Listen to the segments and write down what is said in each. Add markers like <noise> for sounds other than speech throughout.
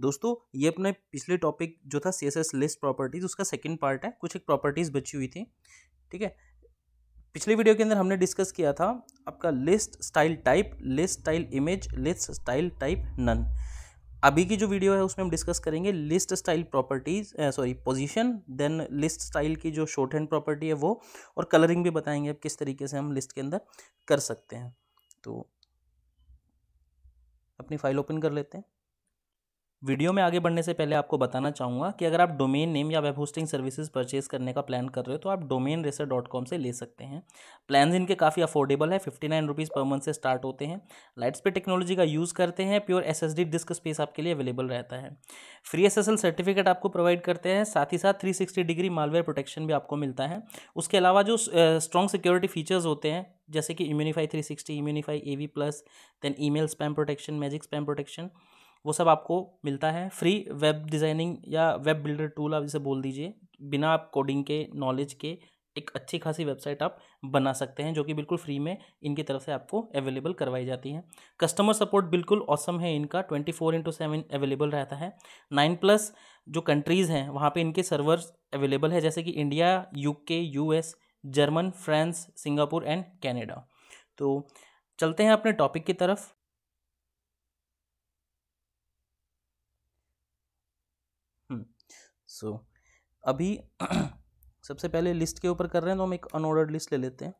दोस्तों ये अपने पिछले टॉपिक जो था C S S list properties उसका सेकेंड पार्ट है कुछ एक प्रॉपर्टीज़ बची हुई थी ठीक है पिछले वीडियो के अंदर हमने डिस्कस किया था आपका list style type list style image list style type none अभी की जो वीडियो है उसमें हम डिस्कस करेंगे list style properties sorry position then list style की जो शॉर्ट हैंड प्रॉपर्टी है वो और कलरिंग भी बताएंगे अब किस तरीके से हम लिस्ट के अंदर कर सकते हैं तो अपनी फाइल ओपन कर लेते हैं वीडियो में आगे बढ़ने से पहले आपको बताना चाहूँगा कि अगर आप डोमेन नेम या वेब होस्टिंग सर्विसेज परचेज करने का प्लान कर रहे हो तो आप डोमेन रेसर डॉट कॉम से ले सकते हैं प्लान इनके काफ़ी अफोर्डेबल है fifty nine rupees per month से स्टार्ट होते हैं लाइट्स पे टेक्नोलॉजी का यूज़ करते हैं pure S S D disk space आपके लिए अवेलेबल रहता है free S S L certificate आपको प्रोवाइड करते हैं साथ ही साथ three sixty degree malware protection भी आपको मिलता है उसके अलावा जो स्ट्रॉन्ग सिक्योरिटी फीचर्स होते हैं जैसे कि Imunify three sixty Imunify A V plus then e mail spam protection magic spam protection वो सब आपको मिलता है फ्री वेब डिज़ाइनिंग या वेब बिल्डर टूल आप इसे बोल दीजिए बिना आप कोडिंग के नॉलेज के एक अच्छी खासी वेबसाइट आप बना सकते हैं जो कि बिल्कुल फ्री में इनकी तरफ से आपको अवेलेबल करवाई जाती है कस्टमर सपोर्ट बिल्कुल औसम है इनका twenty four into seven available रहता है नाइन प्लस जो कंट्रीज़ हैं वहाँ पे इनके सर्वर्स अवेलेबल है जैसे कि India UK US German France Singapore and Canada तो चलते हैं अपने टॉपिक की तरफ सो so, अभी <clears throat> सबसे पहले लिस्ट के ऊपर कर रहे हैं तो हम एक अनऑर्डर्ड लिस्ट ले लेते हैं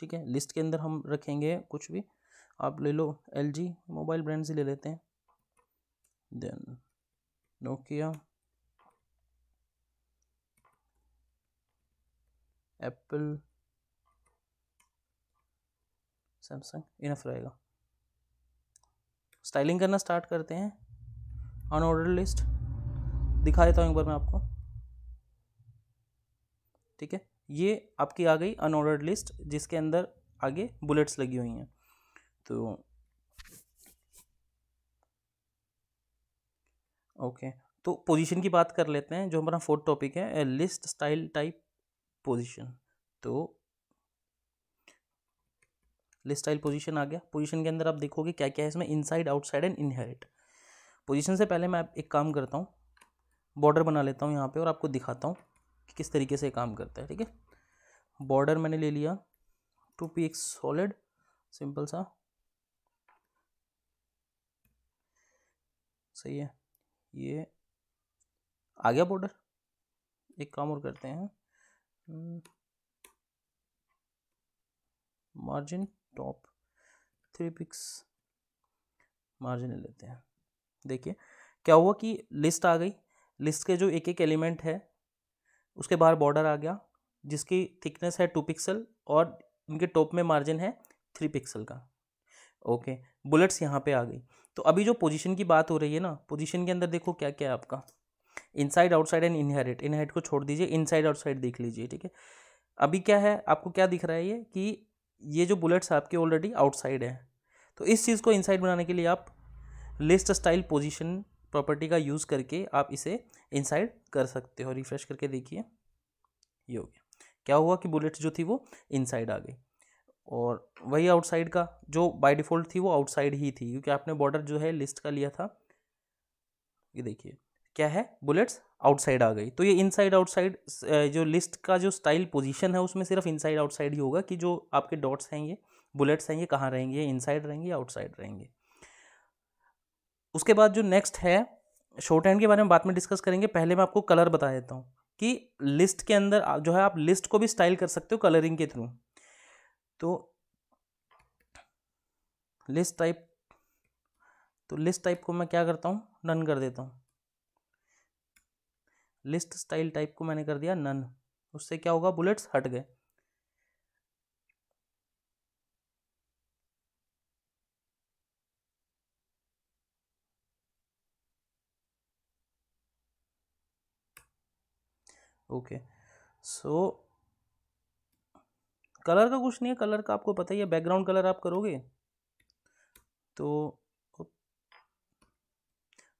ठीक है लिस्ट के अंदर हम रखेंगे कुछ भी आप ले लो एल मोबाइल ब्रांड से ले लेते हैं then Nokia Apple Samsung enough रहेगा स्टाइलिंग करना स्टार्ट करते हैं अनऑर्डर लिस्ट दिखा देता हूँ एक बार मैं आपको ठीक है ये आपकी आ गई अनऑर्डर्ड लिस्ट जिसके अंदर आगे बुलेट्स लगी हुई हैं तो ओके तो पोजीशन की बात कर लेते हैं जो हमारा फोर्थ टॉपिक है लिस्ट स्टाइल टाइप पोजीशन तो लिस्ट स्टाइल पोजीशन आ गया पोजीशन के अंदर आप देखोगे क्या क्या है इसमें inside outside and inherit position से पहले मैं एक काम करता हूँ बॉर्डर बना लेता हूँ यहाँ पे और आपको दिखाता हूँ कि किस तरीके से काम करता है ठीक है बॉर्डर मैंने ले लिया टू पी एक सॉलिड सिंपल सा सही है ये आ गया बॉर्डर एक काम और करते हैं हम्म। Margin top three pix margin लेते हैं देखिए क्या हुआ कि लिस्ट आ गई लिस्ट के जो एक एक एलिमेंट है उसके बाहर बॉर्डर आ गया जिसकी थिकनेस है टू पिक्सल और इनके टॉप में मार्जिन है थ्री पिक्सल का ओके बुलेट्स यहाँ पे आ गई तो अभी जो पोजीशन की बात हो रही है ना पोजीशन के अंदर देखो क्या क्या है आपका inside outside and inherit inherit को छोड़ दीजिए इनसाइड आउटसाइड देख लीजिए ठीक है अभी क्या है आपको क्या दिख रहा है ये कि ये जो बुलेट्स आपके ऑलरेडी आउटसाइड है तो इस चीज़ को इनसाइड बनाने के लिए आप लिस्ट स्टाइल पोजिशन प्रॉपर्टी का यूज़ करके आप इसे इनसाइड कर सकते हो रिफ्रेश करके देखिए ये हो गया क्या हुआ कि बुलेट्स जो थी वो इनसाइड आ गई और वही आउटसाइड का जो बाय डिफ़ॉल्ट थी वो आउटसाइड ही थी क्योंकि आपने बॉर्डर जो है लिस्ट का लिया था ये देखिए क्या है बुलेट्स आउटसाइड आ गई तो ये इनसाइड आउटसाइड जो लिस्ट का जो स्टाइल पोजीशन है उसमें सिर्फ इनसाइड आउटसाइड ही होगा कि जो आपके डॉट्स हैं ये बुलेट्स हैं ये कहाँ रहेंगे इनसाइड रहेंगे आउटसाइड रहेंगे उसके बाद जो नेक्स्ट है शॉर्ट हैंड के बारे में बाद में डिस्कस करेंगे पहले मैं आपको कलर बता देता हूँ कि लिस्ट के अंदर जो है आप लिस्ट को भी स्टाइल कर सकते हो कलरिंग के थ्रू तो लिस्ट टाइप तो लिस्ट टाइप को मैं क्या करता हूँ नन कर देता हूँ लिस्ट स्टाइल टाइप को मैंने कर दिया नन उससे क्या होगा बुलेट्स हट गए ओके सो कलर का कुछ नहीं है कलर का आपको पता ही है बैकग्राउंड कलर आप करोगे तो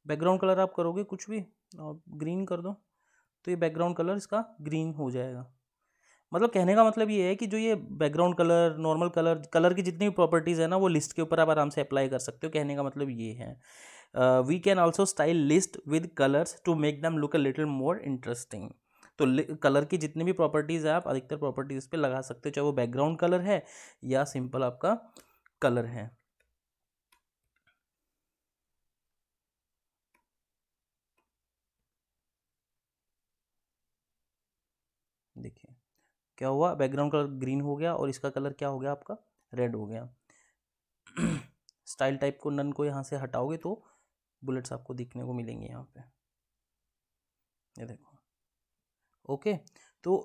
बैकग्राउंड कलर आप करोगे कुछ भी और ग्रीन कर दो तो ये बैकग्राउंड कलर इसका ग्रीन हो जाएगा मतलब कहने का मतलब ये है कि जो ये background colour normal colour colour की जितनी भी प्रॉपर्टीज़ है ना वो लिस्ट के ऊपर आप आराम से अप्लाई कर सकते हो कहने का मतलब ये है we can also style list with colours to make them look a little more interesting तो कलर की जितनी भी प्रॉपर्टीज़ है आप अधिकतर प्रॉपर्टीज़ पे लगा सकते हो चाहे वो बैकग्राउंड कलर है या सिंपल आपका कलर है देखिए क्या हुआ बैकग्राउंड कलर ग्रीन हो गया और इसका कलर क्या हो गया आपका रेड हो गया स्टाइल <clears throat> टाइप को नन को यहाँ से हटाओगे तो बुलेट्स आपको दिखने को मिलेंगे यहाँ पे ये देखो ओके तो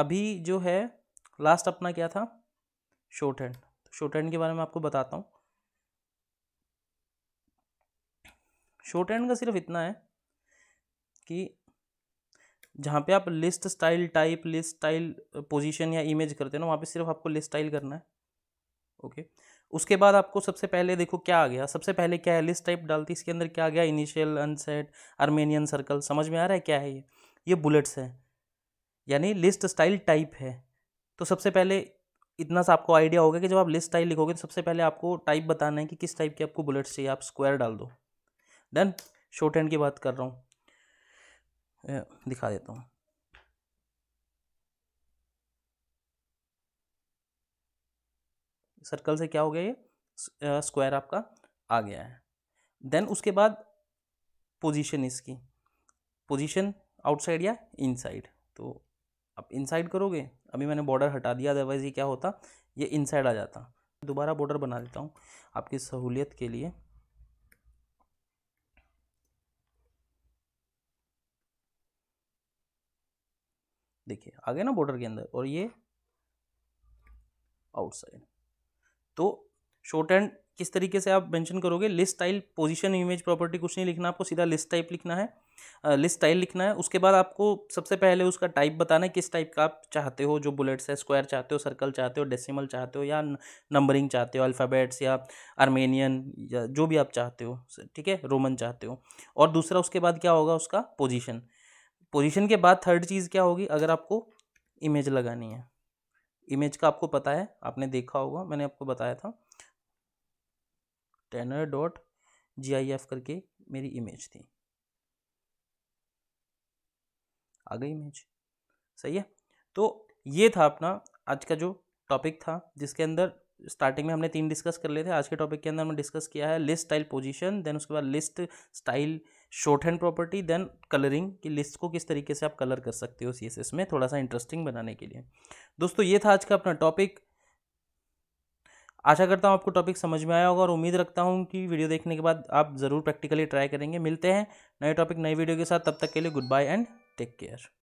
अभी जो है लास्ट अपना क्या था शॉर्ट हैंड शॉर्ट हैंड के बारे में आपको बताता हूँ शॉर्ट हैंड का सिर्फ इतना है कि जहाँ पे आप list style type list style position या इमेज करते हैं ना वहाँ पे सिर्फ आपको लिस्ट स्टाइल करना है ओके उसके बाद आपको सबसे पहले देखो क्या आ गया सबसे पहले क्या है लिस्ट टाइप डालती इसके अंदर क्या आ गया इनिशियल अनसेट आर्मेनियन सर्कल समझ में आ रहा है क्या है ये ये बुलेट्स है यानी लिस्ट स्टाइल टाइप है तो सबसे पहले इतना सा आपको आइडिया होगा कि जब आप लिस्ट स्टाइल लिखोगे तो सबसे पहले आपको टाइप बताना है कि किस टाइप के आपको बुलेट्स चाहिए आप स्क्वायर डाल दो देन शॉर्ट हैंड की बात कर रहा हूँ दिखा देता हूँ सर्कल से क्या हो गया ये स्क्वायर आपका आ गया है देन उसके बाद पोजीशन इसकी पोजीशन आउटसाइड या इनसाइड तो आप इनसाइड करोगे अभी मैंने बॉर्डर हटा दिया अदरवाइज़ ये क्या होता ये इनसाइड आ जाता दोबारा बॉर्डर बना देता हूँ आपकी सहूलियत के लिए देखिए आ गया ना बॉर्डर के अंदर और ये आउटसाइड तो शॉर्ट एंड किस तरीके से आप मेंशन करोगे list style position image property कुछ नहीं लिखना आपको सीधा लिस्ट टाइप लिखना है लिस्ट स्टाइल लिखना है उसके बाद आपको सबसे पहले उसका टाइप बताना है किस टाइप का आप चाहते हो जो बुलेट्स है स्क्वायर चाहते हो सर्कल चाहते हो डेसिमल चाहते हो या नंबरिंग चाहते हो अल्फ़ाबेट्स या आर्मेनियन या जो भी आप चाहते हो ठीक है रोमन चाहते हो और दूसरा उसके बाद क्या होगा उसका पोजिशन पोजिशन के बाद थर्ड चीज़ क्या होगी अगर आपको इमेज लगानी है इमेज का आपको पता है आपने देखा होगा मैंने आपको बताया था stainer dot G I F करके मेरी इमेज थी आ गई इमेज सही है तो ये था अपना आज का जो टॉपिक था जिसके अंदर स्टार्टिंग में हमने तीन डिस्कस कर लिए थे आज के टॉपिक के अंदर हमने डिस्कस किया है लिस्ट स्टाइल पोजीशन देन उसके बाद list style shorthand property then colouring कि लिस्ट को किस तरीके से आप कलर कर सकते हो सी में थोड़ा सा इंटरेस्टिंग बनाने के लिए दोस्तों ये था आज का अपना टॉपिक आशा करता हूँ आपको टॉपिक समझ में आया होगा और उम्मीद रखता हूँ कि वीडियो देखने के बाद आप ज़रूर प्रैक्टिकली ट्राई करेंगे मिलते हैं नए टॉपिक नए वीडियो के साथ तब तक के लिए goodbye and take care